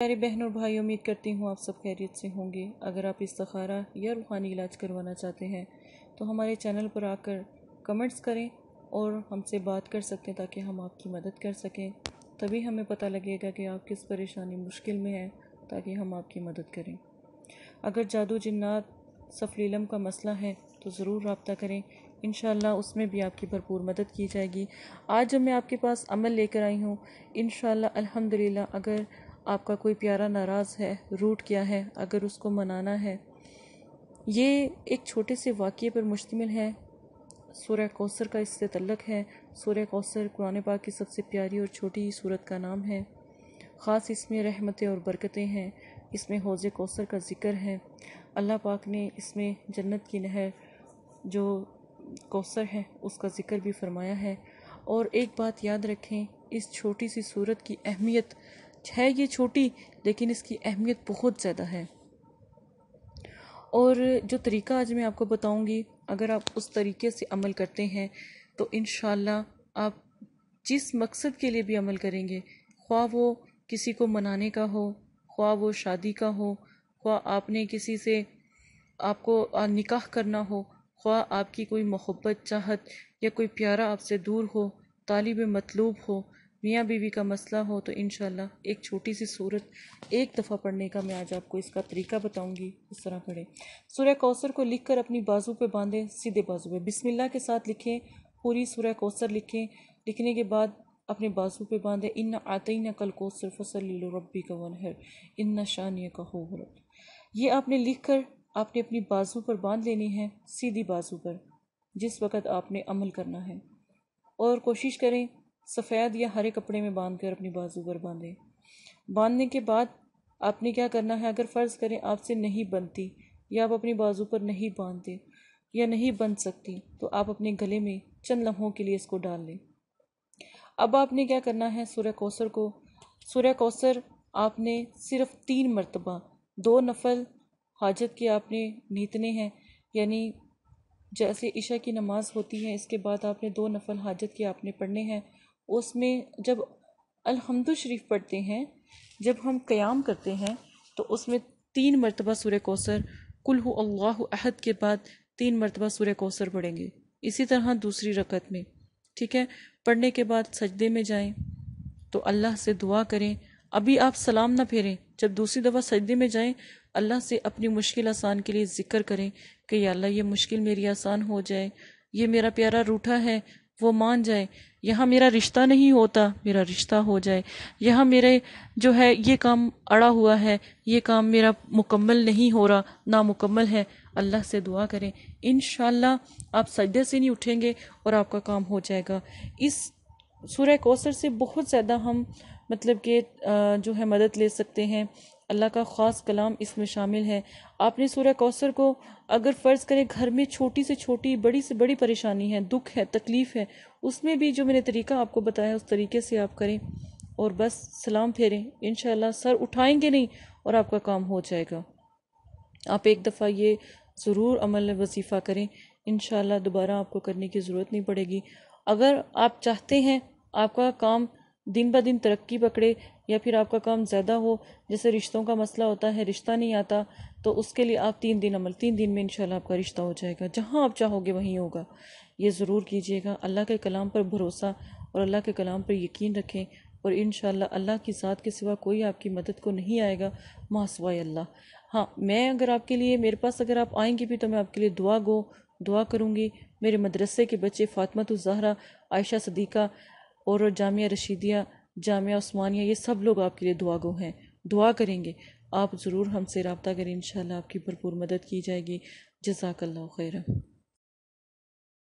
प्यारे बहन और भाई उम्मीद करती हूँ आप सब खैरियत से होंगे अगर आप इस या रूहानी इलाज करवाना चाहते हैं तो हमारे चैनल पर आकर कमेंट्स करें और हमसे बात कर सकते हैं ताकि हम आपकी मदद कर सकें तभी हमें पता लगेगा कि आप किस परेशानी मुश्किल में हैं ताकि हम आपकी मदद करें अगर जादू जन्नात सफलीलम का मसला है तो ज़रूर रबता करें इन उसमें भी आपकी भरपूर मदद की जाएगी आज जब मैं आपके पास अमल लेकर आई हूँ इन अल्हम्दुलिल्लाह अगर आपका कोई प्यारा नाराज़ है रूट क्या है अगर उसको मनाना है ये एक छोटे से वाक़े पर मुश्तमिल है सूर्य कौसर का इससे तल्लक है सूर्य कौसर कुरान पाक की सबसे प्यारी और छोटी सूरत का नाम है ख़ास इसमें रहमतें और बरकतें हैं इसमें हौज़ कौसर का ज़िक्र है अल्लाह पाक ने इसमें जन्नत की नहर जो कौसर है उसका ज़िक्र भी फरमाया है और एक बात याद रखें इस छोटी सी सूरत की अहमियत है ये छोटी लेकिन इसकी अहमियत बहुत ज़्यादा है और जो तरीका आज मैं आपको बताऊंगी अगर आप उस तरीके से अमल करते हैं तो इन आप जिस मकसद के लिए भी अमल करेंगे ख्वा वो किसी को मनाने का हो ख्वा वो शादी का हो ख्वा आपने किसी से आपको निकाह करना हो ख्वा आपकी कोई मोहब्बत चाहत या कोई प्यारा आपसे दूर हो तालिब मतलूब हो मियाँ बीवी का मसला हो तो इन एक छोटी सी सूरत एक दफ़ा पढ़ने का मैं आज आपको इसका तरीका बताऊंगी इस तरह पढ़ें सूर्य कौसर को लिख कर अपनी बाजू पे बांधें सीधे बाजू पे बिस्मिल्लाह के साथ लिखें पूरी सूर्य कौसर लिखें लिखने के बाद अपने बाजू पे बांधें इन आतई न कल कौसर फसल रबी का वन है इन शानिया का हो ये आपने लिख कर आपने अपनी बाजू पर बांध लेनी है सीधी बाजू पर जिस वक्त आपने अमल करना है और कोशिश करें सफ़ेद या हरे कपड़े में बांध कर अपनी बाजू पर बांधें बांधने के बाद आपने क्या करना है अगर फ़र्ज़ करें आपसे नहीं बनती या आप अपनी बाजू पर नहीं बांधते या नहीं बन सकती तो आप अपने गले में चंद लम्हों के लिए इसको डाल लें अब आपने क्या करना है सूर्य कौसर को सूर्य कौसर आपने सिर्फ तीन मरतबा दो नफल हाजत के आपने नीतने हैं यानी जैसे ईशा की नमाज़ होती है इसके बाद आपने दो नफल हाजत के आपने पढ़ने हैं उसमें जब अलहमद शरीफ पढ़ते हैं जब हम क़याम करते हैं तो उसमें तीन मरतबा सूर्य कौसर कुल अल्लाह अहद के बाद तीन मरतबा सुर कौसर पढ़ेंगे इसी तरह दूसरी रकत में ठीक है पढ़ने के बाद सजदे में जाएं तो अल्लाह से दुआ करें अभी आप सलाम ना फेरें जब दूसरी दफ़ा सजदे में जाएं अल्लाह से अपनी मुश्किल आसान के लिए जिक्र करें कि अल्लाह ये मुश्किल मेरी आसान हो जाए ये मेरा प्यारा रूठा है वो मान जाए यहाँ मेरा रिश्ता नहीं होता मेरा रिश्ता हो जाए यहाँ मेरे जो है ये काम अड़ा हुआ है ये काम मेरा मुकम्मल नहीं हो रहा नामुकम्मल है अल्लाह से दुआ करें इन आप सजदे से नहीं उठेंगे और आपका काम हो जाएगा इस सुरह कौसर से बहुत ज़्यादा हम मतलब कि जो है मदद ले सकते हैं अल्लाह का ख़ास कलाम इसमें शामिल है आपने सूर्य कौसर को अगर फ़र्ज़ करें घर में छोटी से छोटी बड़ी से बड़ी परेशानी है दुख है तकलीफ़ है उसमें भी जो मैंने तरीका आपको बताया उस तरीके से आप करें और बस सलाम फेरें इन सर उठाएंगे नहीं और आपका काम हो जाएगा आप एक दफ़ा ये ज़रूर अमल वजीफ़ा करें इन दोबारा आपको करने की ज़रूरत नहीं पड़ेगी अगर आप चाहते हैं आपका काम दिन ब दिन तरक्की पकड़े या फिर आपका काम ज़्यादा हो जैसे रिश्तों का मसला होता है रिश्ता नहीं आता तो उसके लिए आप तीन दिन अमल तीन दिन में इनशाला आपका रिश्ता हो जाएगा जहाँ आप चाहोगे वहीं होगा ये ज़रूर कीजिएगा अल्लाह के कलाम पर भरोसा और अल्लाह के कलाम पर यकीन रखें और इन अल्लाह की ज़ात के सिवा कोई आपकी मदद को नहीं आएगा मासवा अल्लाह हाँ मैं अगर आपके लिए मेरे पास अगर आप आएंगे भी तो मैं आपके लिए दुआ गो दुआ करूँगी मेरे मदरसे के बच्चे फ़ातमत जहरा आयशा सदीक़ा और जामिया रशीदिया जामिया उस्मानिया ये सब लोग आपके लिए दुआ गो हैं दुआ करेंगे आप ज़रूर हमसे रबता करें इन आपकी भरपूर मदद की जाएगी जजाकल्ला खैर